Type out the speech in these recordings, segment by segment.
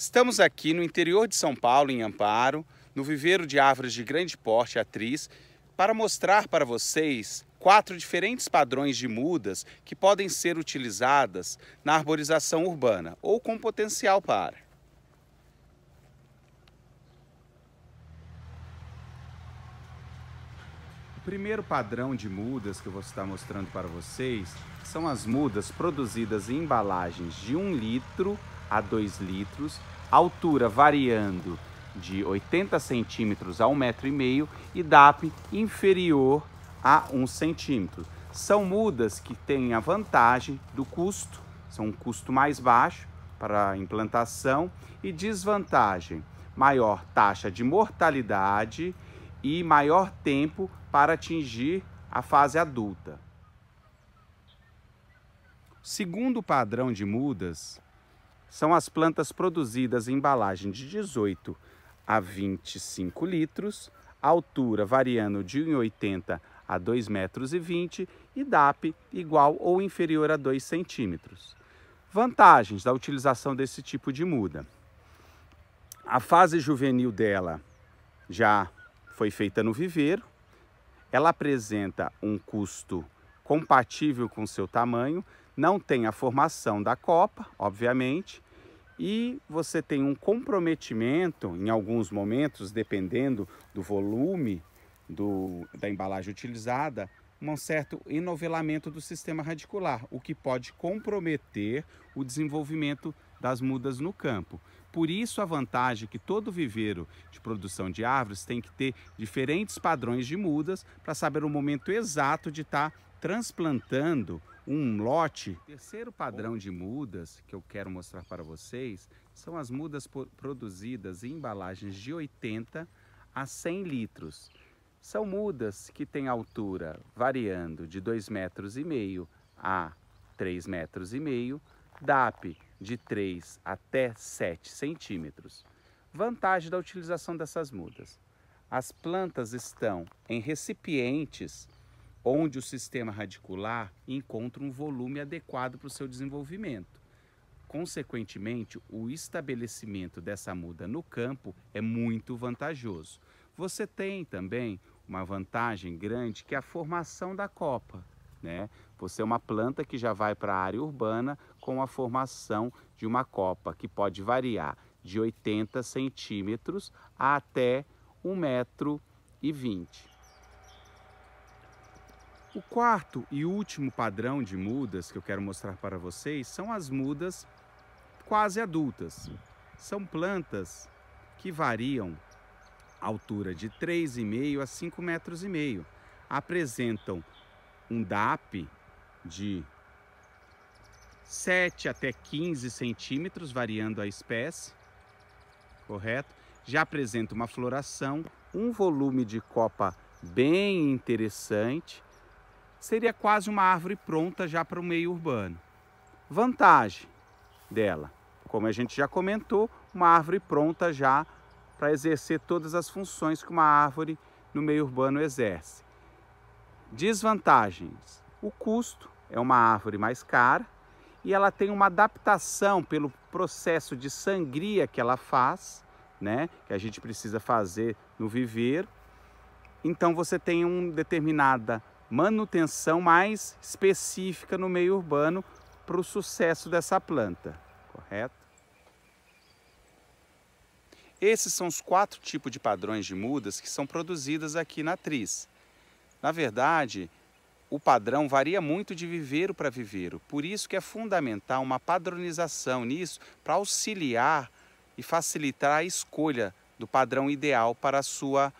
Estamos aqui no interior de São Paulo, em Amparo, no viveiro de árvores de grande porte atriz, para mostrar para vocês quatro diferentes padrões de mudas que podem ser utilizadas na arborização urbana ou com potencial para. O primeiro padrão de mudas que eu vou estar mostrando para vocês são as mudas produzidas em embalagens de 1 litro a 2 litros, altura variando de 80 centímetros a 1,5 metro e DAP inferior a 1 centímetro. São mudas que têm a vantagem do custo, são um custo mais baixo para a implantação e desvantagem, maior taxa de mortalidade e maior tempo para atingir a fase adulta. Segundo padrão de mudas, são as plantas produzidas em embalagem de 18 a 25 litros, altura variando de 1,80 a 2,20 metros e DAP igual ou inferior a 2 centímetros. Vantagens da utilização desse tipo de muda. A fase juvenil dela já foi feita no viveiro, ela apresenta um custo compatível com seu tamanho, não tem a formação da copa, obviamente, e você tem um comprometimento em alguns momentos, dependendo do volume do, da embalagem utilizada, um certo enovelamento do sistema radicular, o que pode comprometer o desenvolvimento das mudas no campo. Por isso a vantagem é que todo viveiro de produção de árvores tem que ter diferentes padrões de mudas para saber o momento exato de estar tá transplantando um lote. O terceiro padrão de mudas que eu quero mostrar para vocês são as mudas produzidas em embalagens de 80 a 100 litros. São mudas que têm altura variando de 2,5 metros e meio a 3 metros e meio, DAP de 3 até 7 centímetros. Vantagem da utilização dessas mudas. As plantas estão em recipientes onde o sistema radicular encontra um volume adequado para o seu desenvolvimento. Consequentemente, o estabelecimento dessa muda no campo é muito vantajoso. Você tem também uma vantagem grande que é a formação da copa. Né? Você é uma planta que já vai para a área urbana com a formação de uma copa, que pode variar de 80 centímetros a até 1,20 metro. O quarto e último padrão de mudas que eu quero mostrar para vocês são as mudas quase adultas. São plantas que variam a altura de 3,5 a 5,5 metros e meio. Apresentam um DAP de 7 até 15 centímetros, variando a espécie, correto? Já apresenta uma floração, um volume de copa bem interessante seria quase uma árvore pronta já para o meio urbano. Vantagem dela, como a gente já comentou, uma árvore pronta já para exercer todas as funções que uma árvore no meio urbano exerce. Desvantagens: o custo é uma árvore mais cara e ela tem uma adaptação pelo processo de sangria que ela faz, né, que a gente precisa fazer no viver. Então você tem uma determinada manutenção mais específica no meio urbano para o sucesso dessa planta, correto? Esses são os quatro tipos de padrões de mudas que são produzidas aqui na Triz. Na verdade, o padrão varia muito de viveiro para viveiro, por isso que é fundamental uma padronização nisso para auxiliar e facilitar a escolha do padrão ideal para a sua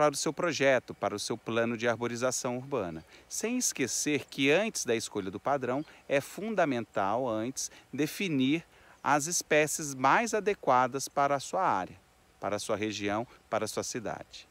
para o seu projeto, para o seu plano de arborização urbana. Sem esquecer que antes da escolha do padrão é fundamental antes definir as espécies mais adequadas para a sua área, para a sua região, para a sua cidade.